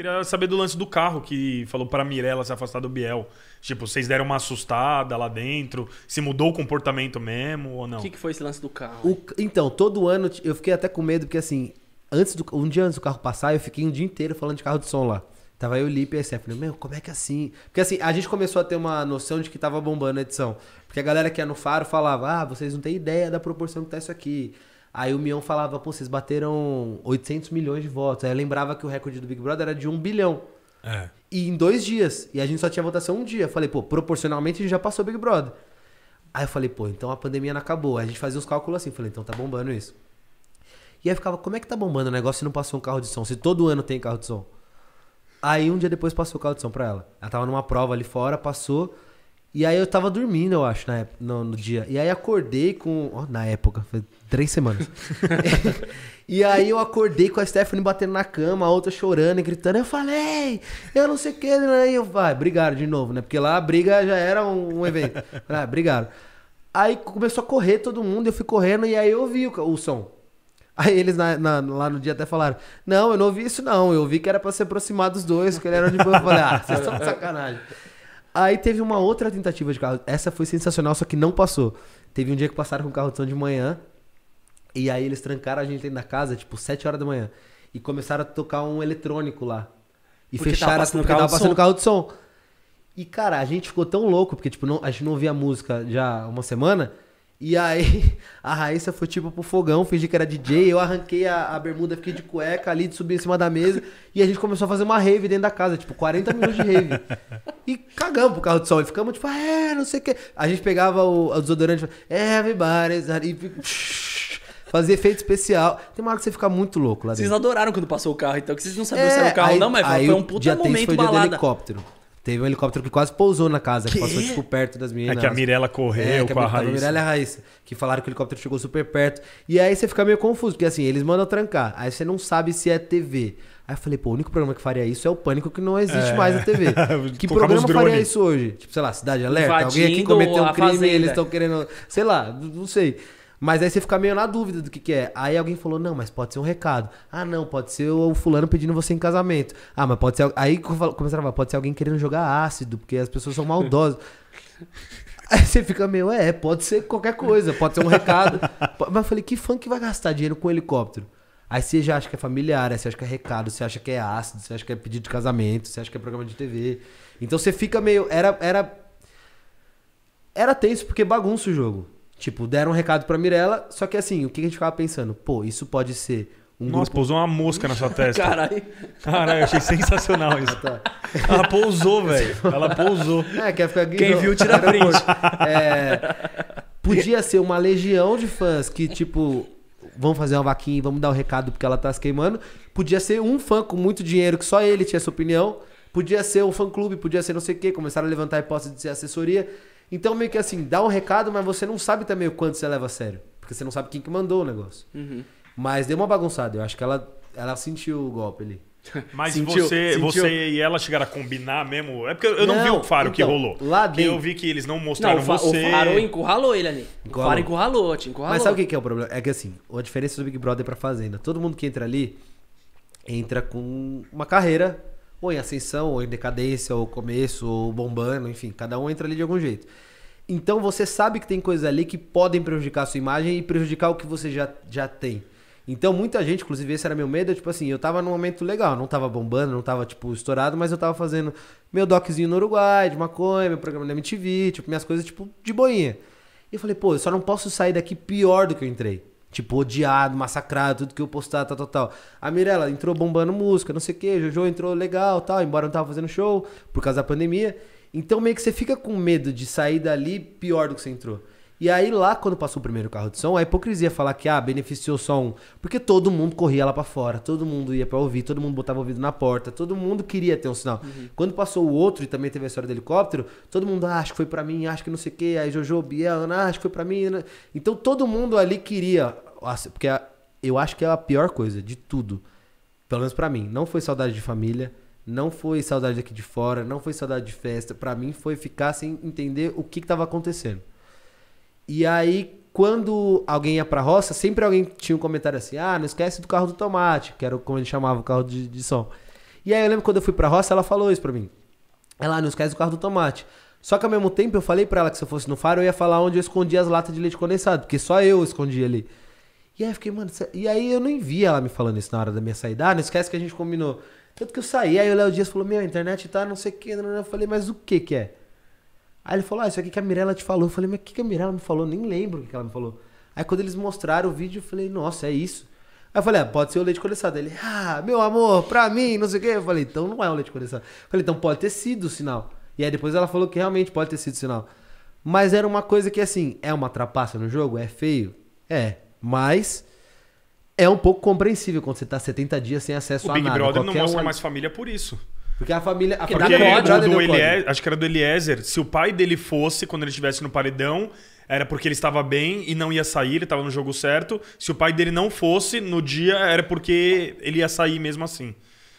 Queria saber do lance do carro que falou para Mirella se afastar do Biel. Tipo, vocês deram uma assustada lá dentro? Se mudou o comportamento mesmo ou não? O que, que foi esse lance do carro? O, então, todo ano eu fiquei até com medo, porque assim, antes do, um dia antes do carro passar, eu fiquei um dia inteiro falando de carro de som lá. Tava eu, Lipe e a Stephanie. Meu, como é que é assim? Porque assim, a gente começou a ter uma noção de que tava bombando a edição. Porque a galera que ia no Faro falava, ah, vocês não têm ideia da proporção que tá isso aqui. Aí o Mion falava, pô, vocês bateram 800 milhões de votos. Aí eu lembrava que o recorde do Big Brother era de 1 bilhão. É. E em dois dias. E a gente só tinha votação um dia. Eu falei, pô, proporcionalmente a gente já passou o Big Brother. Aí eu falei, pô, então a pandemia não acabou. Aí a gente fazia os cálculos assim. Falei, então tá bombando isso. E aí ficava, como é que tá bombando o negócio se não passou um carro de som? Se todo ano tem carro de som. Aí um dia depois passou o carro de som pra ela. Ela tava numa prova ali fora, passou. E aí eu tava dormindo, eu acho, na época, no, no dia. E aí acordei com. Oh, na época, foi três semanas. e aí eu acordei com a Stephanie batendo na cama, a outra chorando e gritando, eu falei, eu não sei o que, né, e eu vai, obrigado brigaram de novo, né? Porque lá a briga já era um, um evento. Ah, brigaram. Aí começou a correr todo mundo, eu fui correndo e aí eu ouvi o, o som. Aí eles na, na, lá no dia até falaram: Não, eu não ouvi isso, não. Eu vi que era pra se aproximar dos dois, que ele era de boa. Eu falei: Ah, vocês estão de sacanagem. Aí teve uma outra tentativa de carro. Essa foi sensacional, só que não passou. Teve um dia que passaram com o carro de som de manhã. E aí eles trancaram a gente dentro da casa, tipo, 7 horas da manhã. E começaram a tocar um eletrônico lá. E porque fecharam tava porque carro, tava passando carro de som. E, cara, a gente ficou tão louco, porque, tipo, não, a gente não ouvia música já uma semana. E aí, a Raíssa foi tipo pro fogão, fingi que era DJ, eu arranquei a, a bermuda, fiquei de cueca ali, de subir em cima da mesa, e a gente começou a fazer uma rave dentro da casa, tipo, 40 minutos de rave. E cagamos pro carro de sol, e ficamos tipo, é, não sei o que. A gente pegava o, o desodorante, everybody's... E, fazia efeito especial. Tem uma hora que você fica muito louco lá dentro. Vocês adoraram quando passou o carro, então, que vocês não sabiam é, se era o carro, aí, não, mas aí, foi um puta dia momento foi balada. Dia do helicóptero. Teve um helicóptero que quase pousou na casa, que, que passou, tipo, perto das meninas. É que a Mirella correu é, com a, a Raíssa. A Mirella e é a Raíssa, que falaram que o helicóptero chegou super perto. E aí você fica meio confuso, porque assim, eles mandam trancar. Aí você não sabe se é TV. Aí eu falei, pô, o único programa que faria isso é o Pânico, que não existe é. mais na TV. que programa faria isso hoje? Tipo, sei lá, Cidade Alerta? Invadindo Alguém aqui cometeu um crime e eles estão querendo... Sei lá, não sei. Mas aí você fica meio na dúvida do que, que é. Aí alguém falou, não, mas pode ser um recado. Ah, não, pode ser o fulano pedindo você em casamento. Ah, mas pode ser. Aí começaram a falar, pode ser alguém querendo jogar ácido, porque as pessoas são maldosas. Aí você fica meio, é, pode ser qualquer coisa, pode ser um recado. Mas eu falei, que funk que vai gastar dinheiro com um helicóptero? Aí você já acha que é familiar, aí você acha que é recado, você acha que é ácido, você acha que é pedido de casamento, você acha que é programa de TV. Então você fica meio. Era. Era, era tenso porque bagunça o jogo. Tipo, deram um recado pra Mirella, só que assim, o que a gente ficava pensando? Pô, isso pode ser um Nossa, grupo... pousou uma mosca na sua testa. Caralho. Caralho, achei sensacional isso. Ah, tá. Ela pousou, velho. Ela pousou. É, quer ficar... Quem viu, tira print. É, podia ser uma legião de fãs que, tipo, vamos fazer uma vaquinha, vamos dar o um recado porque ela tá se queimando. Podia ser um fã com muito dinheiro que só ele tinha essa opinião. Podia ser um fã-clube, podia ser não sei o quê. Começaram a levantar a hipótese de ser assessoria. Então, meio que assim, dá um recado, mas você não sabe também o quanto você leva a sério. Porque você não sabe quem que mandou o negócio. Uhum. Mas deu uma bagunçada. Eu acho que ela, ela sentiu o golpe ali. Mas sentiu, você, sentiu. você e ela chegaram a combinar mesmo? É porque eu não, não vi o faro então, que rolou. Lá dentro. Eu vi que eles não mostraram não, o você. O faro encurralou ele ali. Encurralou. O faro encurralou, te encurralou. Mas sabe o que é o problema? É que assim, a diferença do Big Brother pra Fazenda, todo mundo que entra ali entra com uma carreira ou em ascensão, ou em decadência, ou começo, ou bombando, enfim, cada um entra ali de algum jeito. Então você sabe que tem coisas ali que podem prejudicar a sua imagem e prejudicar o que você já, já tem. Então muita gente, inclusive esse era meu medo, tipo assim, eu tava num momento legal, não tava bombando, não tava tipo estourado, mas eu tava fazendo meu doczinho no Uruguai, de maconha, meu programa na MTV, tipo minhas coisas tipo de boinha. E eu falei, pô, eu só não posso sair daqui pior do que eu entrei. Tipo, odiado, massacrado, tudo que eu postar, tal, tal, tal. A Mirella entrou bombando música, não sei o quê, Jojo entrou legal, tal, embora não tava fazendo show por causa da pandemia. Então meio que você fica com medo de sair dali pior do que você entrou. E aí lá, quando passou o primeiro carro de som, a hipocrisia é falar que, ah, beneficiou só um. Porque todo mundo corria lá para fora, todo mundo ia para ouvir, todo mundo botava o ouvido na porta, todo mundo queria ter um sinal. Uhum. Quando passou o outro, e também teve a história do helicóptero, todo mundo, ah, acho que foi para mim, acho que não sei o quê, aí Jojo, Biel, ah, acho que foi para mim. Né? Então todo mundo ali queria, porque eu acho que é a pior coisa de tudo, pelo menos para mim. Não foi saudade de família, não foi saudade daqui de fora, não foi saudade de festa. Para mim foi ficar sem entender o que, que tava acontecendo. E aí, quando alguém ia pra roça, sempre alguém tinha um comentário assim: ah, não esquece do carro do tomate, que era como ele chamava o carro de, de som. E aí eu lembro quando eu fui pra roça, ela falou isso pra mim. Ela, ah, não esquece do carro do tomate. Só que ao mesmo tempo eu falei para ela que se eu fosse no faro, eu ia falar onde eu escondia as latas de leite condensado, porque só eu escondia ali. E aí eu fiquei, mano, e aí eu nem vi ela me falando isso na hora da minha saída. Ah, não esquece que a gente combinou. Tanto que eu saí, aí o Léo Dias falou, meu, a internet tá não sei o que. Eu falei, mas o que que é? Aí ele falou, ah, isso aqui que a Mirella te falou. Eu falei, mas o que, que a Mirella me falou? Nem lembro o que ela me falou. Aí quando eles mostraram o vídeo, eu falei, nossa, é isso. Aí eu falei, ah, pode ser o leite condensado. Ele, ah, meu amor, pra mim, não sei o quê. Eu falei, então não é o leite condensado. Eu falei, então pode ter sido o sinal. E aí depois ela falou que realmente pode ter sido o sinal. Mas era uma coisa que, assim, é uma trapaça no jogo? É feio? É. Mas é um pouco compreensível quando você tá 70 dias sem acesso o a Big nada. O Big Brother Qualquer não mostra um... mais família por isso. Porque a família. A família Porque do, do Eliezer, acho que era do Eliezer. Se o pai dele fosse, quando ele estivesse no paredão, era porque ele estava bem e não ia sair, ele estava no jogo certo. Se o pai dele não fosse no dia, era porque ele ia sair mesmo assim.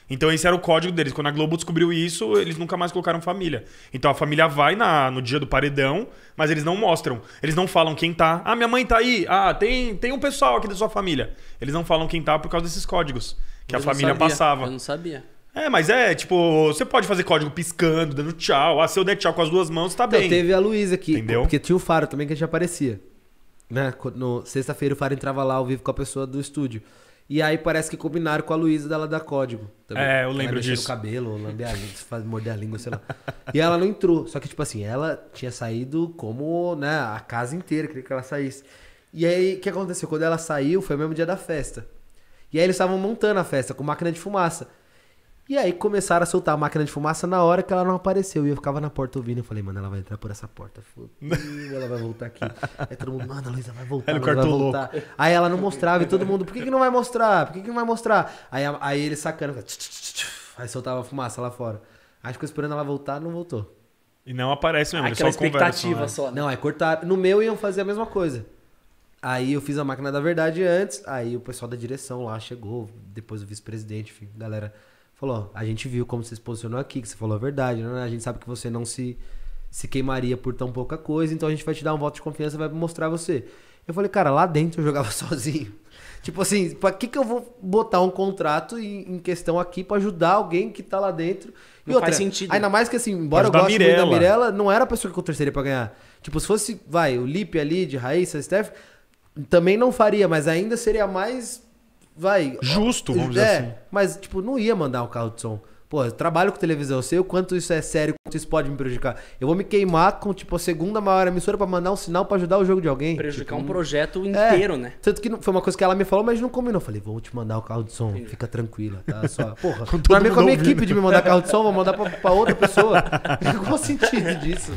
Então esse era o código deles. Quando a Globo descobriu isso, eles nunca mais colocaram família. Então a família vai na, no dia do paredão, mas eles não mostram. Eles não falam quem tá. Ah, minha mãe tá aí. Ah, tem, tem um pessoal aqui da sua família. Eles não falam quem tá por causa desses códigos que Eu a família sabia. passava. Eu não sabia. É, mas é, tipo, você pode fazer código piscando, dando tchau. Ah, se eu der tchau com as duas mãos, tá então, bem. teve a Luísa aqui. Entendeu? Porque tinha o Faro também que a gente aparecia. Né? No sexta-feira o Faro entrava lá ao vivo com a pessoa do estúdio. E aí parece que combinaram com a Luísa dela dar código. Também. É, eu lembro ela disso. o cabelo, lamber morder a língua, sei lá. e ela não entrou. Só que, tipo assim, ela tinha saído como, né, a casa inteira queria que ela saísse. E aí, o que aconteceu? Quando ela saiu, foi o mesmo dia da festa. E aí eles estavam montando a festa com máquina de fumaça. E aí começaram a soltar a máquina de fumaça na hora que ela não apareceu. E eu ficava na porta ouvindo. Eu falei, mano, ela vai entrar por essa porta. Fudeu, ela vai voltar aqui. Aí todo mundo, mano, a Luísa vai voltar. Ela vai voltar. Aí ela não mostrava e todo mundo, por que, que não vai mostrar? Por que, que não vai mostrar? Aí, aí ele sacando. Aí soltava a fumaça lá fora. Aí ficou esperando ela voltar, não voltou. E não aparece mesmo, ah, Aquela só expectativa conversa, né? só. Né? Não, aí cortaram. No meu iam fazer a mesma coisa. Aí eu fiz a máquina da verdade antes, aí o pessoal da direção lá chegou, depois o vice-presidente, galera Falou, a gente viu como você se posicionou aqui, que você falou a verdade, né, né? A gente sabe que você não se, se queimaria por tão pouca coisa, então a gente vai te dar um voto de confiança e vai mostrar você. Eu falei, cara, lá dentro eu jogava sozinho. Tipo assim, pra que, que eu vou botar um contrato em, em questão aqui para ajudar alguém que tá lá dentro? E não outra, faz sentido. Ainda mais que assim, embora eu goste muito da Mirella, não era a pessoa que eu torceria pra ganhar. Tipo, se fosse, vai, o Lipe ali, de Raíssa, Steph, também não faria, mas ainda seria mais vai. Justo, vamos é, dizer assim. Mas, tipo, não ia mandar um carro de som. Pô, eu trabalho com televisão, eu sei o quanto isso é sério, quanto isso pode me prejudicar. Eu vou me queimar com, tipo, a segunda maior emissora para mandar um sinal para ajudar o jogo de alguém. Prejudicar tipo, um projeto é, inteiro, é. né? Tanto que não, foi uma coisa que ela me falou, mas não combinou. falei, vou te mandar o carro de som, fica tranquila, tá? Só, porra, pra mim com a minha ouvindo. equipe de me mandar carro de som, vou mandar pra, pra outra pessoa. Qual o sentido disso?